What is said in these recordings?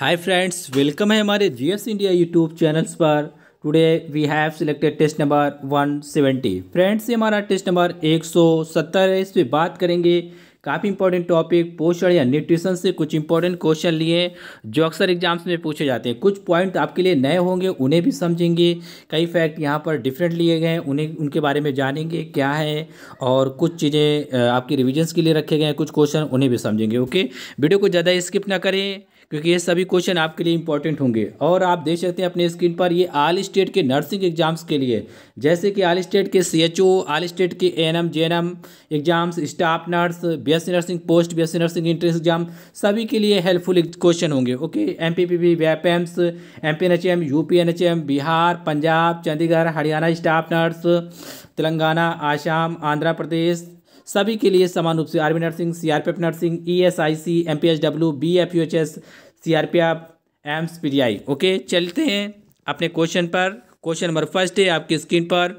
Hi friends welcome है हमारे S India YouTube channels पर today we have selected test number 170 friends ये हमारा टेस्ट नंबर 170 है इस पर बात करेंगे काफ़ी इंपॉर्टेंट टॉपिक पोषण या न्यूट्रिशन से कुछ इंपॉर्टेंट क्वेश्चन लिए जो अक्सर एग्जाम्स में पूछे जाते हैं कुछ पॉइंट आपके लिए नए होंगे उन्हें भी समझेंगे कई फैक्ट यहाँ पर डिफरेंट लिए गए हैं उन्हें उनके बारे में जानेंगे क्या है और कुछ चीज़ें आपकी रिविजन्स के लिए रखे गए हैं कुछ क्वेश्चन उन्हें भी समझेंगे ओके वीडियो को ज़्यादा स्किप ना करें क्योंकि ये सभी क्वेश्चन आपके लिए इंपॉर्टेंट होंगे और आप देख सकते हैं अपने स्क्रीन पर ये आल स्टेट के नर्सिंग एग्जाम्स के लिए जैसे कि आल स्टेट के C H O all state के N M J N M exams staff nurse B S C nursing post B S C nursing entrance exam सभी के लिए हेल्पफुल क्वेश्चन होंगे okay M P P P B AIIMS M P N H M U P N H M Bihar Punjab Chandigarh Haryana staff nurse Telangana Assam Andhra Pradesh सभी के लिए समान रूप से army nursing CRPF nursing ESIC MPHW BFUHS CRPF AIIMS PDI okay चलते हैं अपने क्वेश्चन पर क्वेश्चन नंबर फर्स्ट है आपकी स्क्रीन पर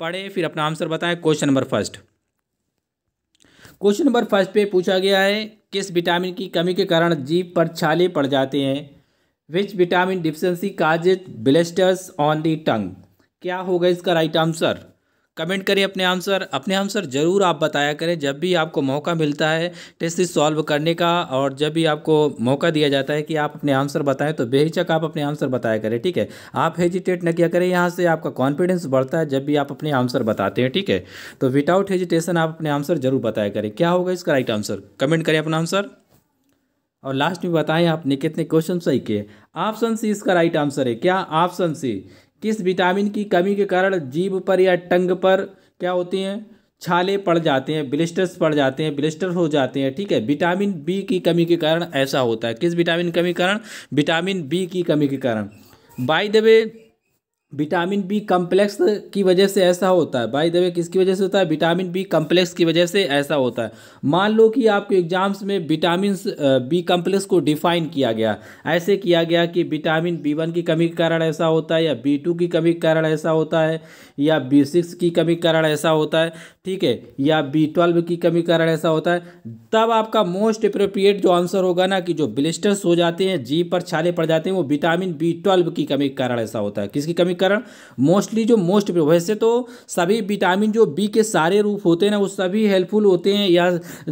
पढ़ें फिर अपना आंसर बताएं question number first question number first पे पूछा गया है किस विटामिन की कमी के कारण जीप पर छाले पड़ जाते हैं which vitamin deficiency causes blisters on the tongue क्या होगा इसका राइट आंसर कमेंट करें अपने आंसर अपने आंसर ज़रूर आप बताया करें जब भी आपको मौका मिलता है टेस्ट सॉल्व करने का और जब भी आपको मौका दिया जाता है कि आप अपने आंसर बताएं तो बेहिचक आप अपने आंसर बताया करें ठीक है आप हेजिटेट न किया करें यहाँ से आपका कॉन्फिडेंस बढ़ता है जब भी आप अपने आंसर बताते हैं ठीक है तो विदाउट हेजिटेशन आप अपने आंसर ज़रूर बताया करें क्या होगा इसका राइट आंसर कमेंट करें अपना आंसर और लास्ट में बताएं आपने कितने क्वेश्चन सही किए ऑप्शन सी इसका राइट आंसर है क्या ऑप्शन सी किस विटामिन की कमी के कारण जीभ पर या टंग पर क्या होती हैं छाले पड़ जाते हैं ब्लिस्टर्स पड़ जाते हैं ब्लिस्टर हो जाते हैं ठीक है विटामिन बी की कमी के कारण ऐसा होता है किस विटामिन कमी कारण विटामिन बी की कमी के कारण by the way vitamin B complex की वजह से ऐसा होता है बाई दबे किसकी वजह से होता है विटामिन बी कम्प्लेक्स की वजह से ऐसा होता है मान लो कि आपके एग्जाम्स में विटामिन बी कम्प्लेक्स को डिफाइन किया गया ऐसे किया गया कि विटामिन बी वन की कमी के कारण ऐसा होता है या बी टू की कमी के कारण ऐसा होता है या बी सिक्स की कमी के कारण ऐसा होता है ठीक है या बी ट्वेल्व की कमी के कारण ऐसा होता है तब आपका मोस्ट अप्रोप्रिएट जो आंसर होगा ना कि जो ब्लिस्टर्स हो जाते हैं जी पर छाले पड़ जाते हैं वो विटामिन बी ट्वेल्व की कमी के कारण ऐसा होता है किसकी कमी समीकरण मोस्टली जो मोस्ट वैसे तो सभी विटामिन जो बी के सारे रूप होते हैं ना वो सभी हेल्पफुल होते हैं या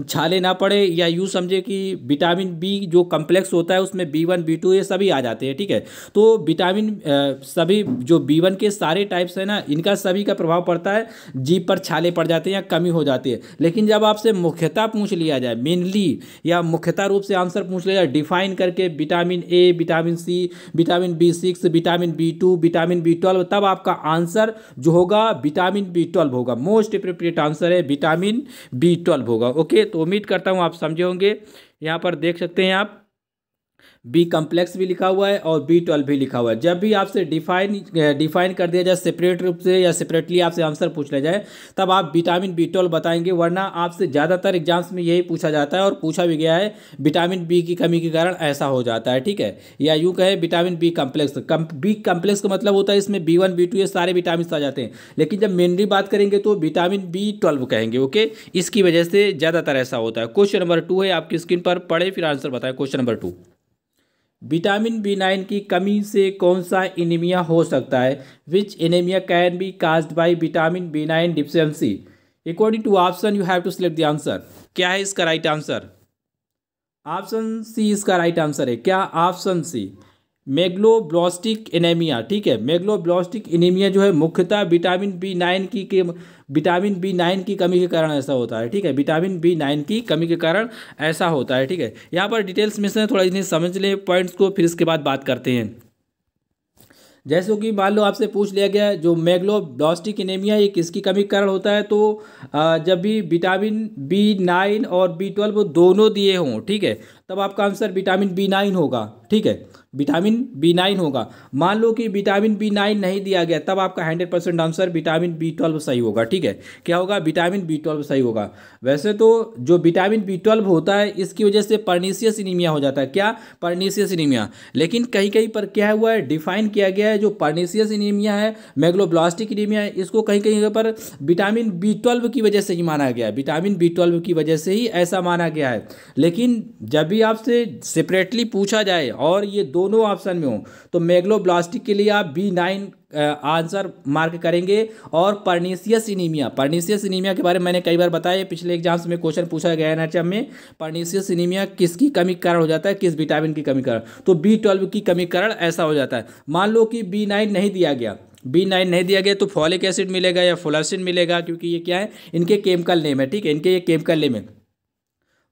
छाले ना पड़े या यूँ समझे कि विटामिन बी जो कम्प्लेक्स होता है उसमें बी वन बी टू ये सभी आ जाते हैं ठीक है तो विटामिन सभी जो बी वन के सारे टाइप्स हैं ना इनका सभी का प्रभाव पड़ता है जीप पर छाले पड़ जाते हैं या कमी हो जाती है लेकिन जब आपसे मुख्यता पूछ लिया जाए मेनली या मुख्यता रूप से आंसर पूछ लिया जाए डिफाइन करके vitamin A vitamin C vitamin B six vitamin B two vitamin B twelve तब आपका आंसर जो होगा विटामिन बी ट्वेल्व होगा मोस्ट अप्रोप्रिएट आंसर है विटामिन बी ट्वेल्व होगा ओके तो उम्मीद करता हूँ आप समझे होंगे यहाँ पर देख सकते हैं आप बी कम्प्लेक्स भी लिखा हुआ है और बी ट्वेल्व भी लिखा हुआ है जब भी आपसे डिफाइन डिफाइन कर दिया जाए सेपरेट रूप से या सेपरेटली आपसे आंसर पूछ लिया जाए तब आप विटामिन बी ट्वेल्व बताएंगे वरना आपसे ज़्यादातर एग्जाम्स में यही पूछा जाता है और पूछा भी गया है विटामिन बी की कमी के कारण ऐसा हो जाता है ठीक है या यूँ कहें विटामिन बी कम्प्लेक्स कम बी कम्प्लेक्स का मतलब होता है इसमें बी वन बी टू ये सारे विटामिन आ जाते हैं लेकिन जब मेनली बात करेंगे तो विटामिन बी ट्वेल्व कहेंगे ओके इसकी वजह से ज़्यादातर ऐसा होता है क्वेश्चन नंबर टू है आपकी स्क्रीन पर पढ़े फिर आंसर बताएं question number two vitamin B nine की कमी से कौन सा एनीमिया हो सकता है which anaemia can be caused by vitamin B nine deficiency according to option you have to select the answer क्या है इसका राइट आंसर ऑप्शन सी इसका राइट आंसर है क्या ऑप्शन सी मेग्लोब्लास्टिक एनीमिया ठीक है मेग्लोब्लास्टिक एनीमिया जो है मुख्यतः विटामिन बी नाइन की के विटामिन बी नाइन की कमी के कारण ऐसा होता है ठीक है विटामिन बी नाइन की कमी के कारण ऐसा होता है ठीक है यहाँ पर डिटेल्स में से थोड़ा इतनी समझ लें पॉइंट्स को फिर इसके बाद बात करते हैं जैसे कि मान लो आपसे पूछ लिया गया जो मैग्लोब्लास्टिक एनीमिया ये किसकी कमी के कारण होता है तो जब भी विटामिन बी नाइन और बी ट्वेल्व दोनों दिए हों ठीक है तब आपका आंसर विटामिन बी नाइन होगा ठीक है विटामिन बी नाइन होगा मान लो कि विटामिन बी नाइन नहीं दिया गया तब आपका hundred percent answer vitamin B twelve सही होगा ठीक है क्या होगा विटामिन बी ट्वेल्व सही होगा वैसे तो जो विटामिन बी ट्वेल्व होता है इसकी वजह से पर्नीसियस इनीमिया हो जाता है क्या परनीसियस इनिमिया लेकिन कहीं कहीं पर क्या हुआ है डिफाइन किया गया है जो पर्नीसियस इनिमिया है मैग्लोब्लास्टिक इनीमिया है इसको कहीं कहीं पर विटामिन बी ट्वेल्व की वजह से ही माना गया है विटामिन बी ट्वेल्व की वजह से ही ऐसा माना गया है लेकिन जब भी आपसे सेपरेटली पूछा जाए और ये दोनों ऑप्शन में हो तो मेगलोब्लास्टिक के लिए आप बी नाइन आंसर मार्क करेंगे और परनीसियस इनीमिया परनीसियस इनीमिया के बारे में मैंने कई बार बताया पिछले एग्जाम्स में क्वेश्चन पूछा गया है नचम में परनीसियस इनीमिया किसकी कमी कारण हो जाता है किस विटामिन की कमी कारण तो बी ट्वेल्व की कमी कारण ऐसा हो जाता है मान लो कि बी नाइन नहीं दिया गया बी नाइन नहीं दिया गया तो फॉलिक एसिड मिलेगा या फोलासिन मिलेगा क्योंकि ये क्या है इनके केमिकल नेम है ठीक है इनके ये केमिकल नेम है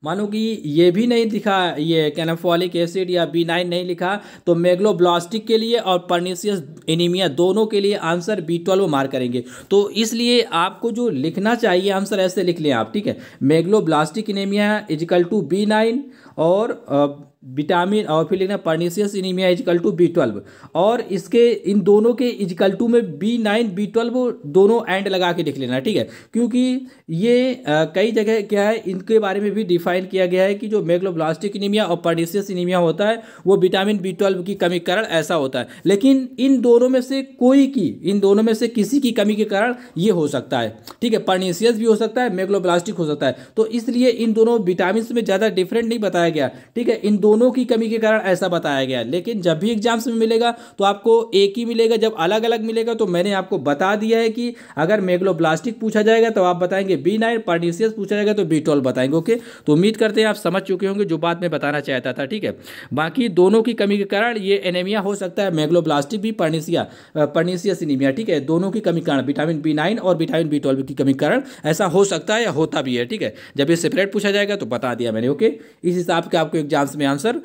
मानो कि ये भी नहीं लिखा ये कैनफॉलिक एसिड या बी नाइन नहीं लिखा तो मेग्लोब्लास्टिक के लिए और परनीसियस एनीमिया दोनों के लिए आंसर बी ट्वेल्व मार करेंगे तो इसलिए आपको जो लिखना चाहिए आंसर ऐसे लिख लें आप ठीक है megaloblastic anaemia equal to B nine और विटामिन और फिर लिखना pernicious anaemia equal to B twelve और इसके इन दोनों के इजकल टू में बी नाइन बी ट्वेल्व दोनों एंड लगा के लिख लेना ठीक है क्योंकि ये आ, कई जगह क्या है इनके बारे में भी डिफाइन किया गया है कि जो मेग्लोब्लास्टिक इनीमिया और पर्नीसियस इनिमिया होता है वो विटामिन बी ट्वेल्व की कमी के कारण ऐसा होता है लेकिन इन दोनों में से कोई की इन दोनों में से किसी की कमी के कारण ये हो सकता है ठीक है पर्नीसियस भी हो सकता है मेग्लोब्लास्टिक हो सकता है तो इसलिए इन दोनों विटामिन में ज़्यादा डिफरेंट नहीं बताया बताया गया ठीक है इन दोनों की कमी के कारण ऐसा बताया गया लेकिन जब भी एग्जाम्स में मिलेगा तो आपको एक ही मिलेगा जब अलग अलग मिलेगा तो मैंने आपको बता दिया है कि अगर मेग्लोब्लास्टिक पूछा जाएगा तो आप बताएंगे बी नाइन पार्टीसियस पूछा जाएगा तो बी बताएंगे ओके तो उम्मीद करते हैं आप समझ चुके होंगे जो बात मैं बताना चाहता था ठीक है बाकी दोनों की कमी के कारण ये एनेमिया हो सकता है मेग्लोब्लास्टिक भी पर्निसिया पर्निसियस एनीमिया ठीक है दोनों की कमी कारण विटामिन बी नाइन और विटामिन बी ट्वेल्व की कमी कारण ऐसा हो सकता है या होता भी है ठीक है जब ये सेपरेट पूछा जाएगा तो बता दिया मैंने ओके इस हिसाब आपके आपको एग्जाम्स में आंसर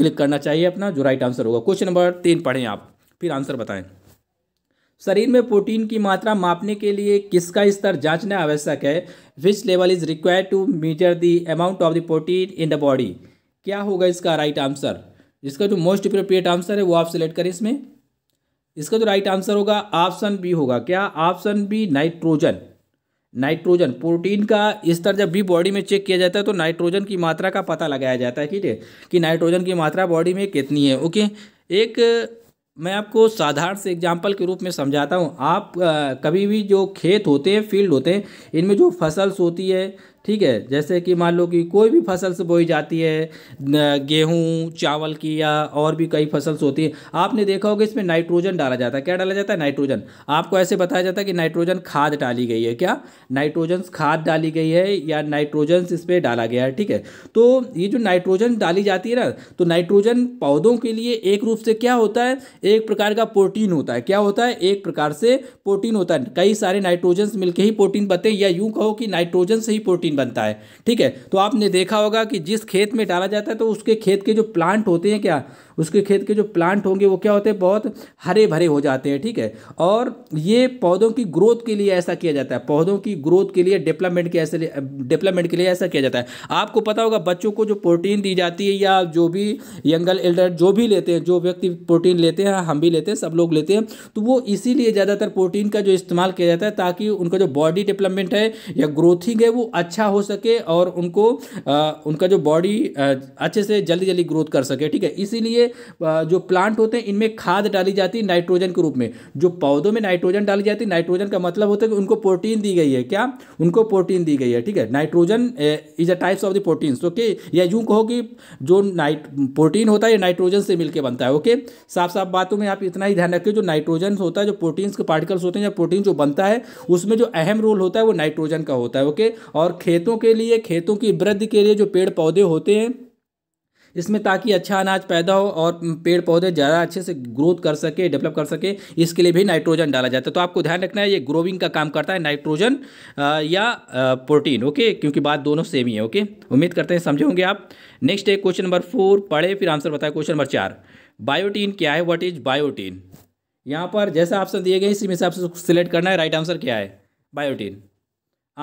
क्लिक करना चाहिए अपना जो राइट आंसर होगा क्वेश्चन नंबर तीन पढ़ें आप फिर आंसर बताएं शरीर में प्रोटीन की मात्रा मापने के लिए किसका स्तर जांचना आवश्यक है which level is required to meter the amount of the protein in the body क्या होगा इसका राइट आंसर इसका जो मोस्ट अप्रोप्रिएट आंसर है वो आप सिलेक्ट करें इसमें इसका जो राइट आंसर होगा ऑप्शन बी होगा क्या option B nitrogen nitrogen protein का स्तर जब भी बॉडी में चेक किया जाता है तो नाइट्रोजन की मात्रा का पता लगाया जाता है ठीक है कि नाइट्रोजन की मात्रा बॉडी में कितनी है ओके एक मैं आपको साधारण से एग्जाम्पल के रूप में समझाता हूँ आप आ, कभी भी जो खेत होते हैं फील्ड होते हैं इनमें जो फसल्स होती है ठीक है जैसे कि मान लो कि कोई भी फसल से बोई जाती है गेहूँ चावल की या और भी कई फसल्स होती है आपने देखा होगा इसमें नाइट्रोजन डाला जाता है क्या डाला जाता है नाइट्रोजन आपको ऐसे बताया जाता है कि नाइट्रोजन खाद डाली गई है क्या नाइट्रोजन खाद डाली गई है या नाइट्रोजन इस पर डाला गया है ठीक है तो ये जो नाइट्रोजन डाली जाती है ना तो नाइट्रोजन पौधों के लिए एक रूप से क्या होता है एक प्रकार का प्रोटीन होता है क्या होता है एक प्रकार से प्रोटीन होता है कई सारे नाइट्रोजन मिलकर ही प्रोटीन बनते हैं या यूँ कहो कि नाइट्रोजन से ही प्रोटीन बनता है ठीक है तो आपने देखा होगा कि जिस खेत में डाला जाता है तो उसके खेत के जो प्लांट होते हैं क्या उसके खेत के जो प्लांट होंगे वो क्या होते हैं बहुत हरे भरे हो जाते हैं ठीक है और ये पौधों की ग्रोथ के लिए ऐसा किया जाता है पौधों की ग्रोथ के लिए डेवलपमेंट के ऐसे डेवलपमेंट के लिए ऐसा किया जाता है आपको पता होगा बच्चों को जो प्रोटीन दी जाती है या जो भी यंगल एल्डर जो भी लेते हैं जो व्यक्ति प्रोटीन लेते हैं हम भी लेते हैं सब लोग लेते हैं तो वो इसीलिए ज़्यादातर प्रोटीन का जो इस्तेमाल किया जाता है ताकि उनका जो बॉडी डेवलपमेंट है या ग्रोथिंग है वो अच्छा हो सके और उनको आ, उनका जो बॉडी अच्छे से जल्दी जल्दी ग्रोथ कर सके ठीक है इसीलिए जो प्लांट होते हैं इनमें खाद डाली जाती है नाइट्रोजन के रूप में जो पौधों में नाइट्रोजन डाली जाती है नाइट्रोजन का मतलब होता है कि उनको प्रोटीन दी गई है क्या उनको प्रोटीन दी गई है ठीक है nitrogen is a types of the proteins okay या यूं कहो कि जो नाइट प्रोटीन होता है नाइट्रोजन से मिलकर बनता है ओके साफ साफ बातों में आप इतना ही ध्यान रखिए जो नाइट्रोजन होता है जो प्रोटीन्स के पार्टिकल्स होते हैं या प्रोटीन जो बनता है उसमें जो अहम रोल होता है वो नाइट्रोजन का होता है ओके और खेतों के लिए खेतों की वृद्धि के लिए जो पेड़ पौधे होते हैं इसमें ताकि अच्छा अनाज पैदा हो और पेड़ पौधे ज़्यादा अच्छे से ग्रोथ कर सके डेवलप कर सके इसके लिए भी नाइट्रोजन डाला जाता है तो आपको ध्यान रखना है ये ग्रोविंग का काम करता है नाइट्रोजन या प्रोटीन ओके क्योंकि बात दोनों सेम ही है ओके उम्मीद करते हैं समझे होंगे आप नेक्स्ट है क्वेश्चन नंबर फोर पढ़े फिर आंसर बताए क्वेश्चन नंबर चार बायोटीन क्या है वट इज बायोटीन यहाँ पर जैसा ऑप्शन दिए गए इसी में से आपसे सिलेक्ट करना है राइट आंसर क्या है बायोटीन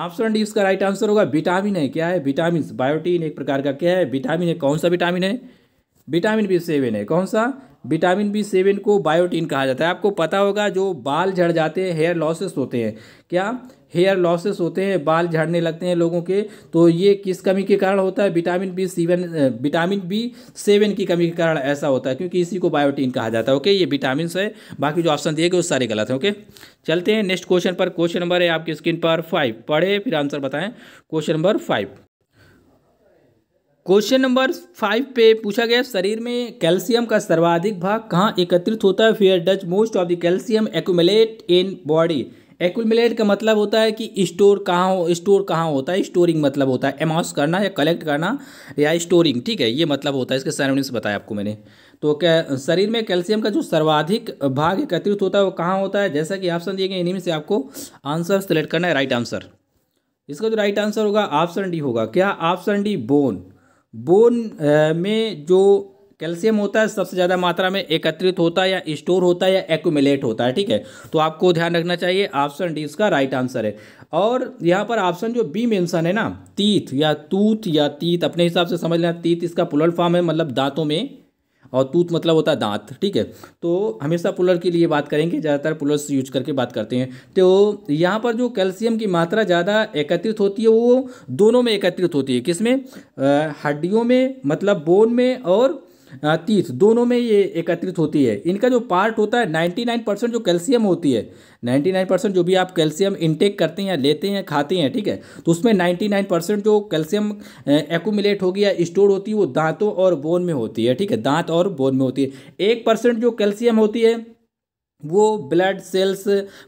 ऑप्शन डी इसका राइट आंसर होगा विटामिन है क्या है विटामिन बायोटीन एक प्रकार का क्या है विटामिन है कौन सा विटामिन है विटामिन बी सेवन है कौन सा विटामिन बी सेवन को बायोटीन कहा जाता है आपको पता होगा जो बाल झड़ जाते हैं हेयर लॉसेस होते हैं क्या हेयर लॉसेस होते हैं बाल झड़ने लगते हैं लोगों के तो ये किस कमी के कारण होता है vitamin B seven vitamin B seven की कमी के कारण ऐसा होता है क्योंकि इसी को बायोटीन कहा जाता है ओके ये विटामिन है बाकी जो ऑप्शन दिए गए वो सारे गलत हैं ओके चलते हैं नेक्स्ट क्वेश्चन पर क्वेश्चन नंबर है आपकी स्क्रीन पर फाइव पढ़े फिर आंसर बताएं question number five question number five पे पूछा गया शरीर में कैल्शियम का सर्वाधिक भाग कहाँ एकत्रित होता है where does most of the calcium accumulate in body accumulate का मतलब होता है कि स्टोर कहाँ हो स्टोर कहाँ होता है स्टोरिंग मतलब होता है अमाउंस करना या कलेक्ट करना या स्टोरिंग ठीक है ये मतलब होता है इसके सैरमनीस बताया आपको मैंने तो क्या शरीर में कैल्शियम का जो सर्वाधिक भाग एकत्रित होता है वो कहाँ होता है जैसा कि ऑप्शन दिए गए इन्हीं में से आपको आंसर सेलेक्ट करना है राइट आंसर इसका जो राइट आंसर होगा ऑप्शन डी होगा क्या ऑप्शन डी बोन बोन में जो कैल्शियम होता है सबसे ज़्यादा मात्रा में एकत्रित होता है या स्टोर होता है या एक्यूमुलेट होता है ठीक है तो आपको ध्यान रखना चाहिए ऑप्शन डी इसका राइट आंसर है और यहाँ पर ऑप्शन जो बी मेंशन है ना तीत या तूत या तीत अपने हिसाब से समझ लेना तीत इसका पुलर फॉर्म है मतलब दांतों में और तूत मतलब होता है दांत ठीक है तो हमेशा पुलर के लिए बात करेंगे ज़्यादातर पुलर्स यूज करके बात करते हैं तो यहाँ पर जो कैल्शियम की मात्रा ज़्यादा एकत्रित होती है वो दोनों में एकत्रित होती है किसमें हड्डियों में मतलब बोन में और तीस दोनों में ये एकत्रित होती है इनका जो पार्ट होता है नाइन्टी नाइन परसेंट जो कैल्शियम होती है नाइन्टी नाइन परसेंट जो भी आप कैल्शियम इंटेक करते हैं लेते हैं खाते हैं ठीक है तो उसमें नाइन्टी नाइन परसेंट जो कैल्शियम एकूमलेट होगी या स्टोर होती है वो दांतों और बोन में होती है ठीक है दांत और बोन में होती है एक परसेंट जो कैल्शियम होती है वो ब्लड सेल्स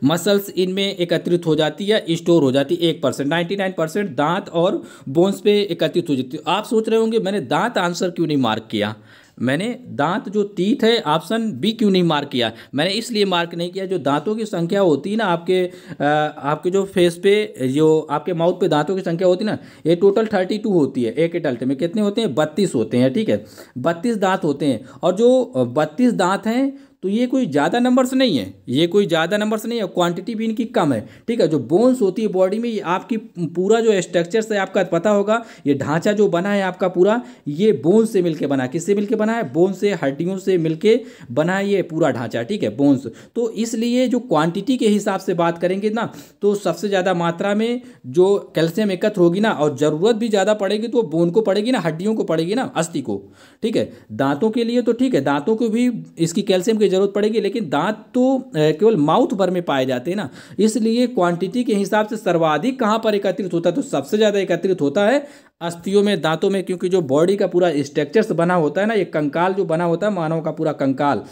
मसल्स इनमें एकत्रित हो जाती है स्टोर हो जाती है एक परसेंट नाइन्टी नाइन परसेंट दांत और बोन्स पे एकत्रित हो जाती है आप सोच रहे होंगे मैंने दांत आंसर क्यों नहीं मार्क किया मैंने दांत जो तीत है ऑप्शन बी क्यों नहीं मार्क किया मैंने इसलिए मार्क नहीं किया जो दांतों की संख्या होती है ना आपके आपके जो फेस पे जो आपके माउथ पे दांतों की संख्या होती है ना ये टोटल थर्टी टू होती है एक एडल्ट में कितने होते हैं बत्तीस होते हैं ठीक है बत्तीस दांत होते हैं और जो बत्तीस दांत हैं तो ये कोई ज़्यादा नंबर्स नहीं है ये कोई ज़्यादा नंबर्स नहीं है क्वांटिटी भी इनकी कम है ठीक है जो बोन्स होती है बॉडी में ये आपकी पूरा जो स्ट्रक्चर से आपका पता होगा ये ढांचा जो बना है आपका पूरा ये बोन्स से मिलके बना है किससे मिलके बना है बोन से हड्डियों से मिलके बना है ये पूरा ढांचा ठीक है बोन्स तो इसलिए जो क्वान्टिटी के हिसाब से बात करेंगे ना तो सबसे ज़्यादा मात्रा में जो कैल्शियम एकत्र होगी ना और ज़रूरत भी ज़्यादा पड़ेगी तो बोन को पड़ेगी ना हड्डियों को पड़ेगी ना अस्थि को ठीक है दांतों के लिए तो ठीक है दांतों को भी इसकी कैल्शियम की ज़रूरत पड़ेगी लेकिन दांत तो केवल माउथ भर में पाए जाते हैं ना इसलिए क्वांटिटी के हिसाब से सर्वाधिक कहाँ पर एकत्रित होता है तो सबसे ज़्यादा एकत्रित होता है अस्थियों में दांतों में क्योंकि जो बॉडी का पूरा स्ट्रक्चर्स बना होता है ना ये कंकाल जो बना होता है मानव का पूरा कंकाल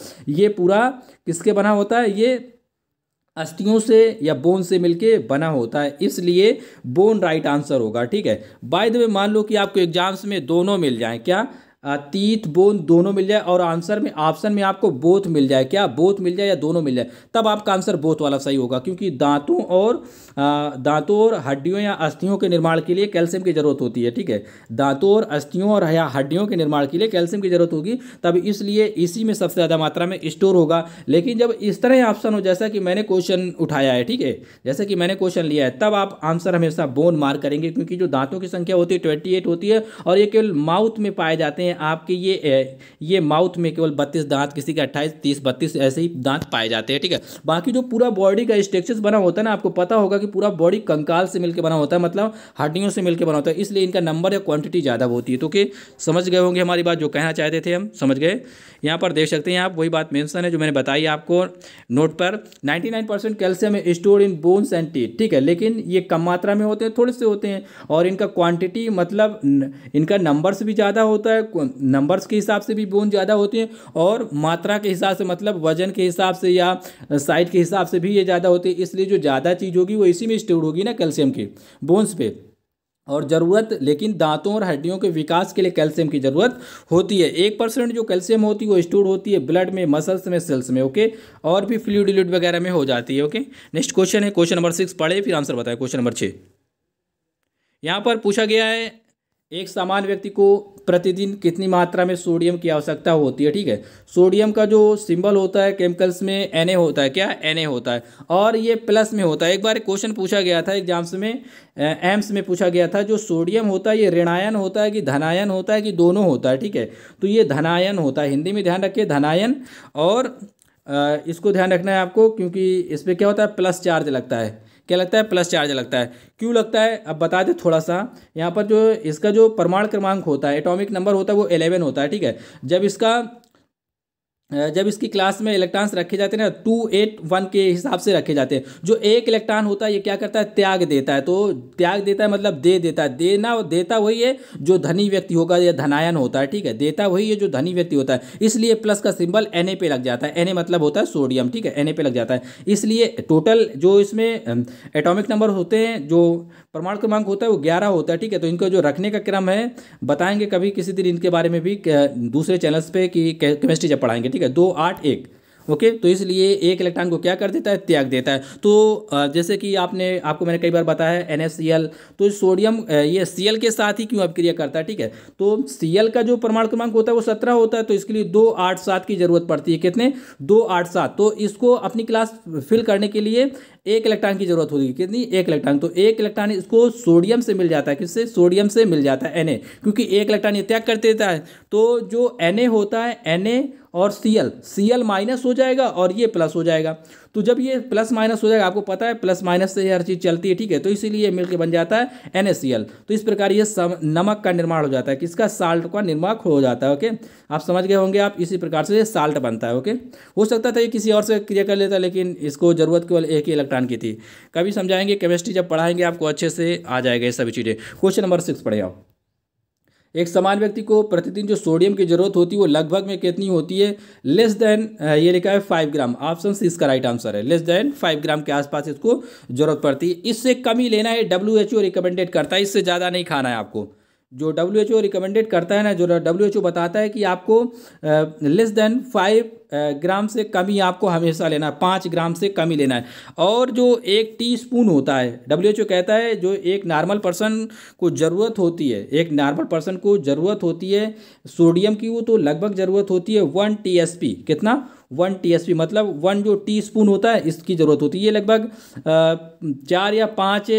ये पूरा किसके बना होता है ये अस्थियों से या बोन से मिलके बना होता है इसलिए बोन राइट आंसर होगा ठीक है बाय द वे मान लो कि आपको एग्जाम्स में दोनों मिल जाएं क्या तीत बोन दोनों मिल जाए और आंसर में ऑप्शन में आपको बोथ मिल जाए क्या बोथ मिल जाए या दोनों मिल जाए तब आपका आंसर बोथ वाला सही होगा क्योंकि दांतों और दांतों और हड्डियों या अस्थियों के निर्माण के लिए कैल्शियम की जरूरत होती है ठीक है दांतों और अस्थियों और या हड्डियों के निर्माण के लिए कैल्शियम की जरूरत होगी तब इसलिए इसी में सबसे ज़्यादा मात्रा में स्टोर होगा लेकिन जब इस तरह ऑप्शन हो जैसा कि मैंने क्वेश्चन उठाया है ठीक है जैसा कि मैंने क्वेश्चन लिया है तब आप आंसर हमेशा बोन मार करेंगे क्योंकि जो दांतों की संख्या होती है ट्वेंटी होती है और ये केवल माउथ में पाए जाते हैं आपके ये ये माउथ में केवल बत्तीस दांत किसी के अट्ठाईस तीस बत्तीस ऐसे ही दांत पाए जाते हैं ठीक है बाकी जो पूरा बॉडी का स्ट्रक्चर बना होता है ना आपको पता होगा कि पूरा बॉडी कंकाल से मिलकर बना होता है मतलब हड्डियों से मिलकर बना होता है इसलिए इनका नंबर या क्वांटिटी ज़्यादा होती है तो कि समझ गए होंगे हमारी बात जो कहना चाहते थे हम समझ गए यहाँ पर देख सकते हैं आप वही बात मेंशन है जो मैंने बताई आपको नोट पर 99 percent calcium store in bones and teeth ठीक है लेकिन ये कम मात्रा में होते हैं थोड़े से होते हैं और इनका क्वांटिटी मतलब इनका नंबर्स भी ज़्यादा होता है नंबर्स के हिसाब से भी बोन ज़्यादा होती हैं और मात्रा के हिसाब से मतलब वजन के हिसाब से या साइज के हिसाब से भी ये ज़्यादा होती है इसलिए जो ज़्यादा चीज़ होगी वो पेशी में स्टोर होगी ना कैल्शियम की बोन्स पे और ज़रूरत लेकिन दांतों और हड्डियों के विकास के लिए कैल्शियम की ज़रूरत होती है एक परसेंट जो कैल्शियम होती है वो स्टोर होती है ब्लड में मसल्स में सेल्स में ओके और भी फ्लूड व्लूड वगैरह में हो जाती है ओके नेक्स्ट क्वेश्चन है क्वेश्चन नंबर सिक्स पढ़े फिर आंसर बताए क्वेश्चन नंबर छः यहाँ पर पूछा गया है एक सामान्य व्यक्ति को प्रतिदिन कितनी मात्रा में सोडियम की आवश्यकता होती है ठीक है सोडियम का जो सिंबल होता है केमिकल्स में एन होता है क्या एन होता है और ये प्लस में होता है एक बार क्वेश्चन पूछा गया था एग्जाम्स में एम्स में पूछा गया था जो सोडियम होता है ये ऋणायन होता है कि धनायन होता है कि दोनों होता है ठीक है तो ये धनायन होता है हिंदी में ध्यान रखिए धनायन और इसको ध्यान रखना है आपको क्योंकि इस पर क्या होता है प्लस चार्ज लगता है क्या लगता है प्लस चार्ज लगता है क्यों लगता है अब बता दें थोड़ा सा यहाँ पर जो इसका जो परमाणु क्रमांक होता है एटॉमिक नंबर होता है वो एलेवन होता है ठीक है जब इसका जब इसकी क्लास में इलेक्ट्रॉन्स रखे जाते हैं ना टू एट वन के हिसाब से रखे जाते हैं जो एक इलेक्ट्रॉन होता है ये क्या करता है त्याग देता है तो त्याग देता है मतलब दे देता है देना देता वही है जो धनी व्यक्ति होगा या धनायन होता है ठीक है देता वही है जो धनी व्यक्ति होता है इसलिए प्लस का सिंबल एन पे लग जाता है एन मतलब होता है सोडियम ठीक है एन पे लग जाता है इसलिए टोटल जो इसमें एटोमिक नंबर होते हैं जो परमाणु क्रमांक होता है वो ग्यारह होता है ठीक है तो इनको जो रखने का क्रम है बताएंगे कभी किसी दिन इनके बारे में भी दूसरे चैनल्स पे कि केमिस्ट्री जब पढ़ाएंगे ठीक है दो आठ एक ओके तो इसलिए एक इलेक्ट्रॉन को क्या कर देता है त्याग देता है तो जैसे कि आपने आपको मैंने कई बार बताया एन तो सोडियम ये सी के साथ ही क्यों अपक्रिया करता है ठीक है तो सी का जो परमाणु क्रमांक होता है वो सत्रह होता है तो इसके लिए दो आठ सात की जरूरत पड़ती है कितने दो आठ सात तो इसको अपनी क्लास फिल करने के लिए एक इलेक्ट्रॉन की जरूरत होगी कितनी एक इलेक्ट्रॉन तो एक इलेक्ट्रॉन इसको सोडियम से मिल जाता है किससे सोडियम से मिल जाता है एन क्योंकि एक इलेक्ट्रॉन ये त्याग कर देता है तो जो एन होता है एन और C L C L minus हो जाएगा और ये प्लस हो जाएगा तो जब ये प्लस माइनस हो जाएगा आपको पता है प्लस माइनस से हर चीज़ चलती है ठीक है तो इसीलिए मिलकर बन जाता है एन तो इस प्रकार ये सम, नमक का निर्माण हो जाता है किसका साल्ट का निर्माण हो जाता है ओके आप समझ गए होंगे आप इसी प्रकार से साल्ट बनता है ओके हो सकता था ये किसी और से क्रिया कर लेता लेकिन इसको ज़रूरत केवल एक ही इलेक्ट्रॉन की थी कभी समझाएंगे केमिस्ट्री जब पढ़ाएंगे आपको अच्छे से आ जाएगा ये सभी चीज़ें क्वेश्चन नंबर सिक्स पढ़े आप एक सामान्य व्यक्ति को प्रतिदिन जो सोडियम की जरूरत होती है वो लगभग में कितनी होती है लेस देन ये लिखा है फाइव ग्राम ऑप्शन सी इसका राइट आंसर है लेस देन फाइव ग्राम के आसपास इसको जरूरत पड़ती है इससे कम ही लेना है डब्ल्यू एच रिकमेंडेड करता है इससे ज़्यादा नहीं खाना है आपको जो डब्ल्यू एच ओ रिकमेंडेड करता है ना जो डब्ल्यू एच ओ बताता है कि आपको लेस देन फाइव ग्राम से कम ही आपको हमेशा लेना है पाँच ग्राम से कम ही लेना है और जो एक टीस्पून होता है डब्ल्यू एच ओ कहता है जो एक नॉर्मल पर्सन को ज़रूरत होती है एक नॉर्मल पर्सन को ज़रूरत होती है सोडियम की वो तो लगभग ज़रूरत होती है वन टी एस पी कितना वन टी मतलब वन जो स्पून होता है इसकी ज़रूरत होती है ये लगभग चार या पाँच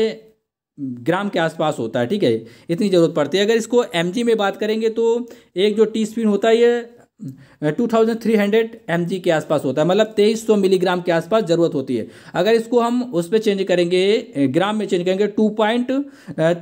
ग्राम के आसपास होता है ठीक है इतनी ज़रूरत पड़ती है अगर इसको एम में बात करेंगे तो एक जो टी स्पिन होता है ये two thousand three hundred M के आसपास होता है मतलब तेईस सौ मिलीग्राम के आसपास ज़रूरत होती है अगर इसको हम उस पर चेंज करेंगे ग्राम में चेंज करेंगे टू पॉइंट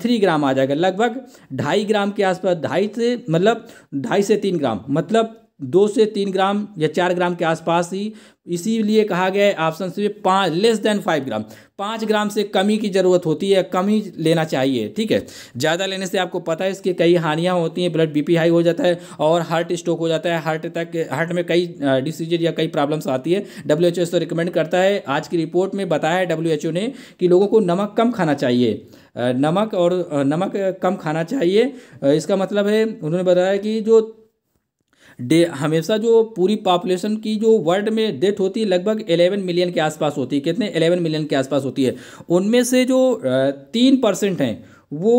थ्री ग्राम आ जाएगा लगभग ढाई ग्राम के आसपास ढाई से मतलब ढाई से तीन ग्राम मतलब दो से तीन ग्राम या चार ग्राम के आसपास ही इसीलिए कहा गया है ऑप्शन सी में पाँच लेस देन फाइव ग्राम पाँच ग्राम से कमी की ज़रूरत होती है कम ही लेना चाहिए ठीक है ज़्यादा लेने से आपको पता है इसके कई हानियाँ होती हैं ब्लड बीपी हाई हो जाता है और हार्ट स्ट्रोक हो जाता है हार्ट अटैक हार्ट में कई डिसीजेज या कई प्रॉब्लम्स आती है डब्ल्यू एच तो रिकमेंड करता है आज की रिपोर्ट में बताया है डब्ल्यू ने कि लोगों को नमक कम खाना चाहिए नमक और नमक कम खाना चाहिए इसका मतलब है उन्होंने बताया कि जो डे हमेशा जो पूरी पॉपुलेशन की जो वर्ल्ड में डेथ होती है लगभग 11 मिलियन के आसपास होती है कितने 11 मिलियन के आसपास होती है उनमें से जो तीन परसेंट हैं वो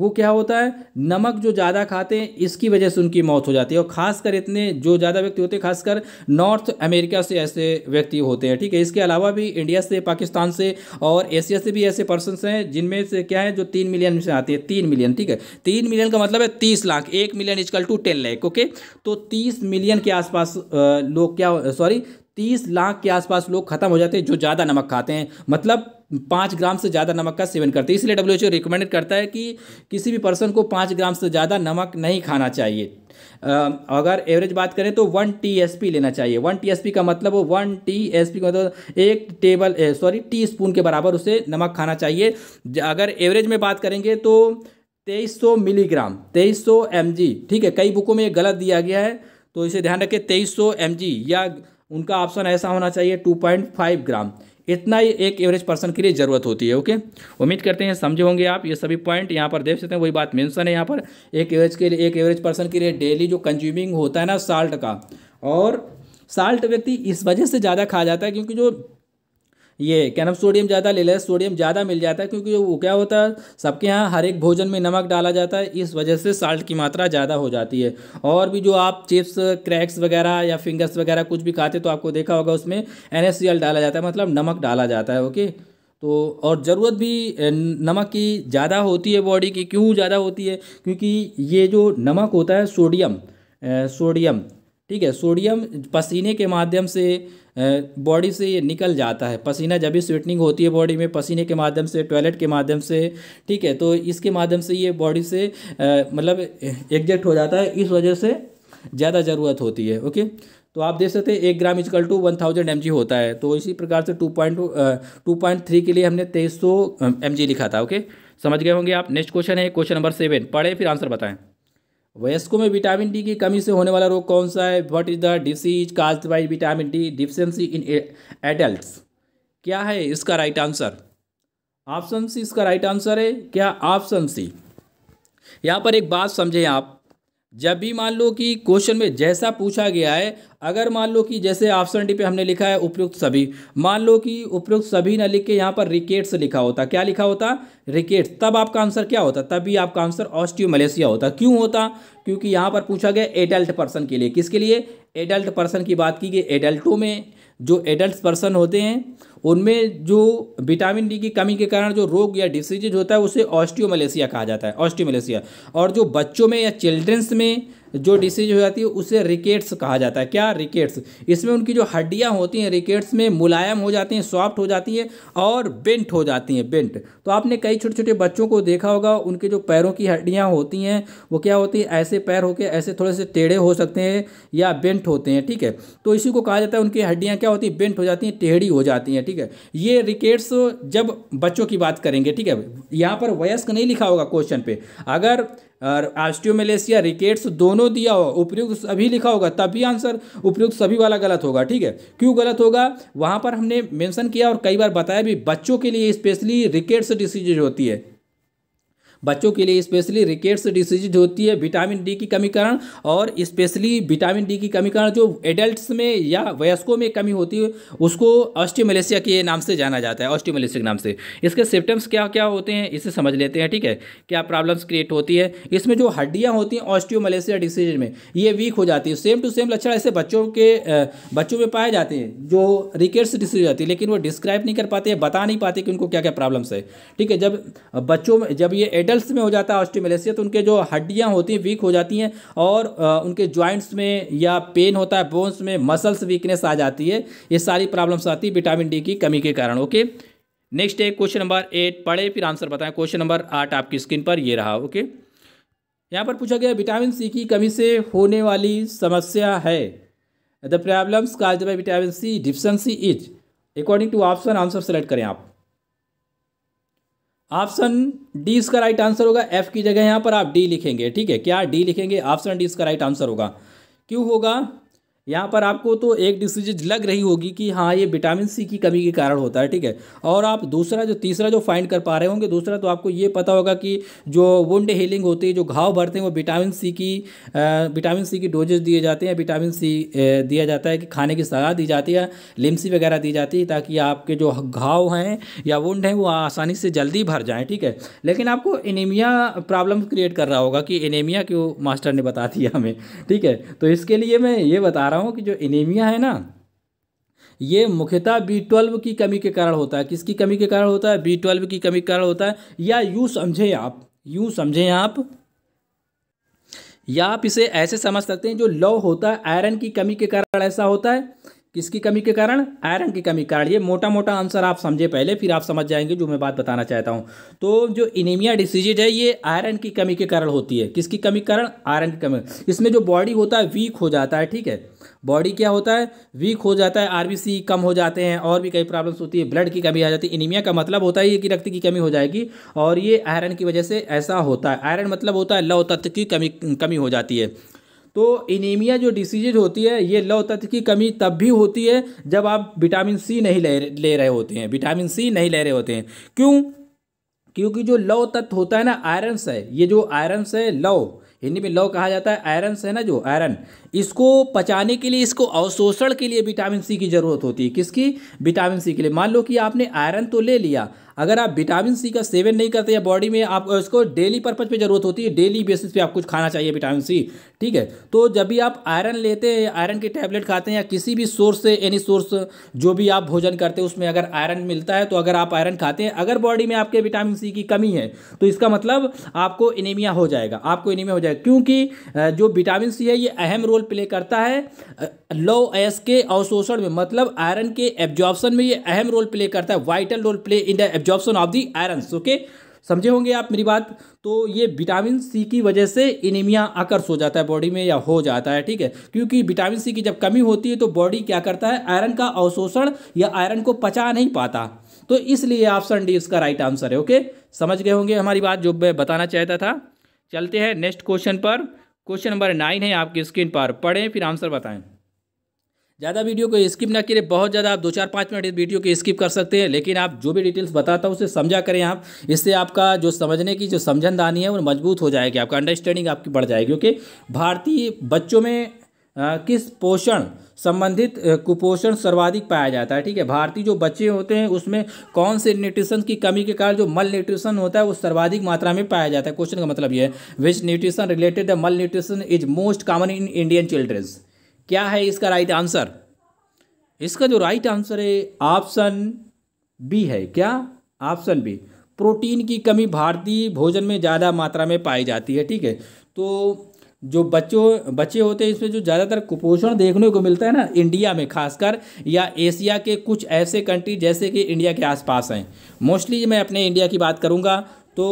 वो क्या होता है नमक जो ज़्यादा खाते हैं इसकी वजह से उनकी मौत हो जाती है और खासकर इतने जो ज़्यादा व्यक्ति होते हैं खासकर नॉर्थ अमेरिका से ऐसे व्यक्ति होते हैं ठीक है इसके अलावा भी इंडिया से पाकिस्तान से और एशिया से भी ऐसे पर्सन हैं जिनमें से क्या है जो तीन मिलियन से आते हैं तीन मिलियन ठीक है तीन मिलियन का मतलब है तीस लाख एक million is equal to ten lakh okay तो तीस मिलियन के आसपास लोग क्या सॉरी तीस लाख के आसपास लोग खत्म हो जाते हैं जो ज़्यादा नमक खाते हैं मतलब पाँच ग्राम से ज़्यादा नमक का सेवन करते हैं इसलिए डब्ल्यू एच रिकमेंडेड करता है कि किसी भी पर्सन को पाँच ग्राम से ज़्यादा नमक नहीं खाना चाहिए अगर एवरेज बात करें तो वन टी लेना चाहिए वन टी का मतलब वन टी का मतलब एक टेबल सॉरी टी स्पून के बराबर उसे नमक खाना चाहिए अगर एवरेज में बात करेंगे तो सौ मिलीग्राम एम जी ठीक है कई बुकों में गलत दिया गया है तो इसे ध्यान रखें एम जी या उनका ऑप्शन ऐसा होना चाहिए फाइव ग्राम इतना ही एक एवरेज पर्सन के लिए ज़रूरत होती है ओके उम्मीद करते हैं समझे होंगे आप ये सभी पॉइंट यहाँ पर देख सकते हैं वही बात मेंशन है यहाँ पर एक एवरेज के लिए एक एवरेज पर्सन के लिए डेली जो कंज्यूमिंग होता है ना साल्ट का और साल्ट व्यक्ति इस वजह से ज़्यादा खा जाता है क्योंकि जो ये कैनप सोडियम ज़्यादा ले लें सोडियम ज़्यादा मिल जाता है क्योंकि वो क्या होता है सबके यहाँ हर एक भोजन में नमक डाला जाता है इस वजह से साल्ट की मात्रा ज़्यादा हो जाती है और भी जो आप चिप्स क्रैक्स वगैरह या फिंगर्स वगैरह कुछ भी खाते तो आपको देखा होगा उसमें एन डाला जाता है मतलब नमक डाला जाता है ओके तो और ज़रूरत भी नमक की ज़्यादा होती है बॉडी की क्यों ज़्यादा होती है क्योंकि ये जो नमक होता है सोडियम सोडियम ठीक है सोडियम पसीने के माध्यम से बॉडी से ये निकल जाता है पसीना जब भी स्वेटनिंग होती है बॉडी में पसीने के माध्यम से टॉयलेट के माध्यम से ठीक है तो इसके माध्यम से ये बॉडी से मतलब एग्जेक्ट हो जाता है इस वजह से ज़्यादा ज़रूरत होती है ओके तो आप देख सकते हैं एक gram is equal to one thousand M होता है तो इसी प्रकार से two point two point three के लिए हमने तेईस सौ एम लिखा था ओके समझ गए होंगे आप नेक्स्ट क्वेश्चन है क्वेश्चन नंबर सेवन पढ़े फिर आंसर बताएं वयस्कों में विटामिन डी की कमी से होने वाला रोग कौन सा है what is the disease cause by vitamin D deficiency in adult क्या है इसका राइट आंसर ऑप्शन सी इसका राइट आंसर है क्या ऑप्शन सी यहाँ पर एक बात समझें आप जब भी मान लो कि क्वेश्चन में जैसा पूछा गया है अगर मान लो कि जैसे ऑप्शन डी पे हमने लिखा है उपयुक्त सभी मान लो कि उपयुक्त सभी ना लिख के यहाँ पर रिकेट्स लिखा होता क्या लिखा होता रिकेट्स तब आपका आंसर क्या होता तब भी आपका आंसर ऑस्ट्रियो मलेशिया होता क्यों होता क्योंकि यहाँ पर पूछा गया एडल्ट पर्सन के लिए किसके लिए एडल्ट पर्सन की बात की गई एडल्टों में जो एडल्ट पर्सन होते हैं उनमें जो विटामिन डी की कमी के कारण जो रोग या डिसीजेज होता है उसे ऑस्टियोमलेसिया कहा जाता है ऑस्टियोमलेसिया और जो बच्चों में या चिल्ड्रंस में जो डिसीज हो जाती है उसे रिकेट्स कहा जाता है क्या रिकेट्स इसमें उनकी जो हड्डियाँ होती हैं रिकेट्स में मुलायम हो जाती हैं सॉफ्ट हो जाती हैं और बेंट हो जाती हैं बेंट तो आपने कई छोटे छोटे बच्चों को देखा होगा उनके जो पैरों की हड्डियाँ होती हैं वो क्या होती हैं ऐसे पैर होकर ऐसे थोड़े से टेढ़े हो सकते हैं या बेंट होते हैं ठीक है तो इसी को कहा जाता है उनकी हड्डियाँ क्या होती हैं बेंट हो जाती हैं टेढ़ी हो जाती हैं ठीक है ये रिकेट्स जब बच्चों की बात करेंगे ठीक है यहाँ पर वयस्क नहीं लिखा होगा क्वेश्चन पर अगर आस्टियोमेलेसिया रिकेट्स दोनों दिया हो उपयुक्त सभी लिखा होगा तभी आंसर उपयुक्त सभी वाला गलत होगा ठीक है क्यों गलत होगा वहाँ पर हमने मेंशन किया और कई बार बताया भी बच्चों के लिए स्पेशली रिकेट्स डिसीजेज होती है बच्चों के लिए स्पेशली रिकेट्स डिसीज होती है विटामिन डी की कमी कारण और स्पेशली विटामिन डी की कमी कारण जो एडल्ट में या वयस्कों में कमी होती है उसको ऑस्टिमलेशिया के नाम से जाना जाता है ऑस्टिमलेशिया के नाम से इसके सिम्टम्स क्या क्या होते हैं इसे समझ लेते हैं ठीक है क्या प्रॉब्लम्स क्रिएट होती है इसमें जो हड्डियाँ होती हैं ऑस्टियोमलेशिया डिसीज में ये वीक हो जाती है सेम टू सेम लक्षण ऐसे बच्चों के बच्चों में पाए जाते हैं जो रिकेट्स डिसीज होती है लेकिन वो डिस्क्राइब नहीं कर पाते बता नहीं पाते कि उनको क्या क्या प्रॉब्लम्स है ठीक है जब बच्चों में जब ये एडल्ट एडल्ट में हो जाता है ऑस्टिमलेशिया तो उनके जो हड्डियाँ होती हैं वीक हो जाती हैं और उनके ज्वाइंट्स में या पेन होता है बोन्स में मसल्स वीकनेस आ जाती है ये सारी प्रॉब्लम्स आती है विटामिन डी की कमी के कारण ओके नेक्स्ट है क्वेश्चन नंबर एट पढ़े फिर आंसर बताएं क्वेश्चन नंबर आठ आपकी स्क्रीन पर ये रहा ओके यहाँ पर पूछा गया विटामिन सी की कमी से होने वाली समस्या है the problems cause by vitamin C deficiency is according to option answer select करें आप ऑप्शन डी इसका राइट आंसर होगा एफ की जगह यहाँ पर आप डी लिखेंगे ठीक है क्या डी लिखेंगे ऑप्शन डी इसका राइट आंसर होगा क्यों होगा यहाँ पर आपको तो एक डिसीजन लग रही होगी कि हाँ ये विटामिन सी की कमी के कारण होता है ठीक है और आप दूसरा जो तीसरा जो फाइंड कर पा रहे होंगे दूसरा तो आपको ये पता होगा कि जो वुंड हीलिंग होती है जो घाव भरते हैं वो विटामिन सी की विटामिन सी की डोजेस दिए जाते हैं विटामिन सी दिया जाता है कि खाने की सलाह दी जाती है लिम्सी वगैरह दी जाती है ताकि आपके जो घाव हैं या वुंड हैं वो आसानी से जल्दी भर जाएँ ठीक है लेकिन आपको एनीमिया प्रॉब्लम क्रिएट कर रहा होगा कि एनीमिया क्यों मास्टर ने बता दिया हमें ठीक है तो इसके लिए मैं ये बता रहा हूँ कि जो एनीमिया है ना ये मुख्यतः बी ट्वेल्व की कमी के कारण होता है किसकी कमी के कारण होता है बी ट्वेल्व की कमी के कारण होता है या यूँ समझें आप यूँ समझें आप या आप इसे ऐसे समझ सकते हैं जो लव होता है आयरन की कमी के कारण ऐसा होता है किसकी कमी के कारण आयरन की कमी के कारण ये मोटा मोटा आंसर आप समझे पहले फिर आप समझ जाएंगे जो मैं बात बताना चाहता हूँ तो जो इनीमिया डिसीजेज है ये आयरन की कमी के कारण होती है किसकी कमी के कारण आयरन की कमी इसमें जो बॉडी होता है वीक हो जाता है ठीक है बॉडी क्या होता है वीक हो जाता है आरबीसी कम हो जाते हैं और भी कई प्रॉब्लम्स होती है ब्लड की कमी आ जाती है इनीमिया का मतलब होता है ये कि रक्त की कमी हो जाएगी और ये आयरन की वजह से ऐसा होता है आयरन मतलब होता है लौ तत्व की कमी कमी हो जाती है तो इनीमिया जो डिसीज होती है ये लव तत्व की कमी तब भी होती है जब आप विटामिन सी नहीं ले रहे होते हैं विटामिन सी नहीं ले रहे होते हैं क्यों क्योंकि जो लौ तत्व होता है ना आयरन है ये जो आयरन है लव हिंदी में लव कहा जाता है आयरन है ना जो आयरन इसको पचाने के लिए इसको अवशोषण के लिए विटामिन सी की ज़रूरत होती है किसकी विटामिन सी के लिए मान लो कि आपने आयरन तो ले लिया अगर आप विटामिन सी का सेवन नहीं करते या बॉडी में आप इसको डेली पर्पज पे ज़रूरत होती है डेली बेसिस पे आप कुछ खाना चाहिए विटामिन सी ठीक है तो जब भी आप आयरन लेते हैं आयरन की टैबलेट खाते हैं या किसी भी सोर्स से एनी सोर्स जो भी आप भोजन करते हैं उसमें अगर आयरन मिलता है तो अगर आप आयरन खाते हैं अगर बॉडी में आपके विटामिन सी की कमी है तो इसका मतलब आपको एनीमिया हो जाएगा आपको एनीमिया हो जाएगा क्योंकि जो विटामिन सी है ये अहम रोल रोल प्ले करता है लो एस के अवशोषण में मतलब आयरन के एब्जॉर्बन में ये अहम रोल प्ले करता है vital role play in the absorption of the iron okay समझे होंगे आप मेरी बात तो ये विटामिन सी की वजह से इनिमिया आकर्ष हो जाता है बॉडी में या हो जाता है ठीक है क्योंकि विटामिन सी की जब कमी होती है तो बॉडी क्या करता है आयरन का अवशोषण या आयरन को पचा नहीं पाता तो इसलिए ऑप्शन डी इसका राइट आंसर है ओके समझ गए होंगे हमारी बात जो मैं बताना चाहता था चलते हैं नेक्स्ट क्वेश्चन पर क्वेश्चन नंबर नाइन है आपकी स्क्रीन पर पढ़ें फिर आंसर बताएं ज़्यादा वीडियो को स्किप ना करें बहुत ज़्यादा आप दो चार पाँच मिनट इस वीडियो को स्किप कर सकते हैं लेकिन आप जो भी डिटेल्स बताता हूँ उसे समझा करें आप इससे आपका जो समझने की जो समझनदानी है वो मजबूत हो जाएगी आपका अंडरस्टैंडिंग आपकी बढ़ जाएगी क्योंकि भारतीय बच्चों में आ, किस पोषण संबंधित कुपोषण सर्वाधिक पाया जाता है ठीक है भारतीय जो बच्चे होते हैं उसमें कौन से न्यूट्रिशन की कमी के कारण जो मल न्यूट्रिशन होता है वो सर्वाधिक मात्रा में पाया जाता है क्वेश्चन का मतलब ये है which nutrition related the malnutrition is most common in Indian childrens क्या है इसका राइट आंसर इसका जो राइट आंसर है ऑप्शन बी है क्या ऑप्शन बी प्रोटीन की कमी भारतीय भोजन में ज़्यादा मात्रा में पाई जाती है ठीक है तो जो बच्चों बच्चे होते हैं इसमें जो ज़्यादातर कुपोषण देखने को मिलता है ना इंडिया में खासकर या एशिया के कुछ ऐसे कंट्री जैसे कि इंडिया के आसपास हैं मोस्टली मैं अपने इंडिया की बात करूँगा तो